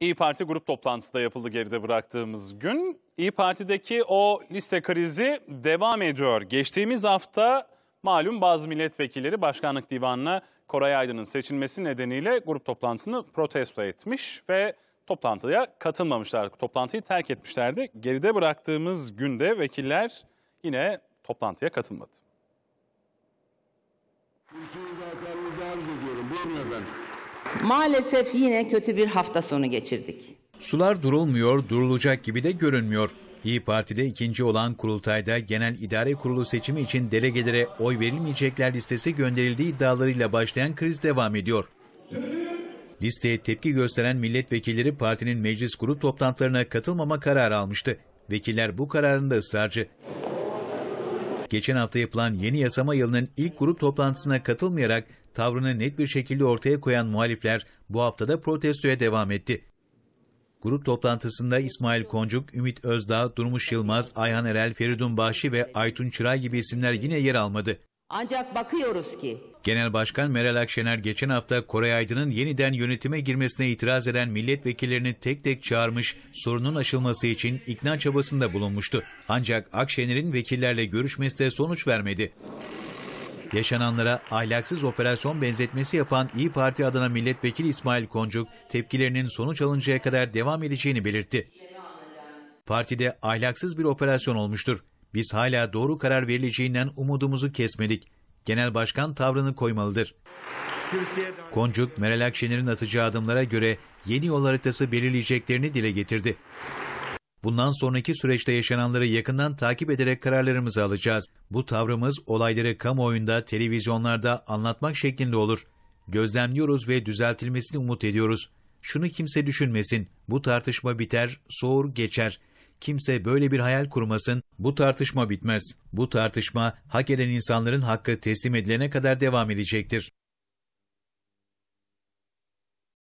İyi Parti grup toplantısı da yapıldı geride bıraktığımız gün. İyi Parti'deki o liste krizi devam ediyor. Geçtiğimiz hafta malum bazı milletvekilleri başkanlık divanına Koray Aydın'ın seçilmesi nedeniyle grup toplantısını protesto etmiş ve toplantıya katılmamışlar. Toplantıyı terk etmişlerdi. Geride bıraktığımız günde vekiller yine toplantıya katılmadı. Kürsüyü zaten arz ediyorum. Buyurun efendim. Maalesef yine kötü bir hafta sonu geçirdik. Sular durulmuyor, durulacak gibi de görünmüyor. İyi Parti'de ikinci olan kurultayda genel idare kurulu seçimi için delegelere oy verilmeyecekler listesi gönderildiği iddialarıyla başlayan kriz devam ediyor. Listeye tepki gösteren milletvekilleri partinin meclis grup toplantılarına katılmama kararı almıştı. Vekiller bu kararında ısrarcı geçen hafta yapılan yeni yasama yılının ilk grup toplantısına katılmayarak tavrını net bir şekilde ortaya koyan muhalifler bu haftada protestoya devam etti. Grup toplantısında İsmail Koncuk, Ümit Özdağ, Durmuş Yılmaz, Ayhan Erel, Feridun Bahşi ve Aytun Çıray gibi isimler yine yer almadı. Ancak bakıyoruz ki... Genel Başkan Meral Akşener geçen hafta Koray Aydın'ın yeniden yönetime girmesine itiraz eden milletvekillerini tek tek çağırmış, sorunun aşılması için ikna çabasında bulunmuştu. Ancak Akşener'in vekillerle görüşmesi de sonuç vermedi. Yaşananlara ahlaksız operasyon benzetmesi yapan İyi Parti adına Milletvekili İsmail Koncuk tepkilerinin sonuç alıncaya kadar devam edeceğini belirtti. Partide ahlaksız bir operasyon olmuştur. Biz hala doğru karar verileceğinden umudumuzu kesmedik. Genel başkan tavrını koymalıdır. Koncuk, Meral Akşener'in atacağı adımlara göre yeni yol haritası belirleyeceklerini dile getirdi. Bundan sonraki süreçte yaşananları yakından takip ederek kararlarımızı alacağız. Bu tavrımız olayları kamuoyunda, televizyonlarda anlatmak şeklinde olur. Gözlemliyoruz ve düzeltilmesini umut ediyoruz. Şunu kimse düşünmesin. Bu tartışma biter, soğur geçer kimse böyle bir hayal kurmasın, bu tartışma bitmez. Bu tartışma hak eden insanların hakkı teslim edilene kadar devam edecektir.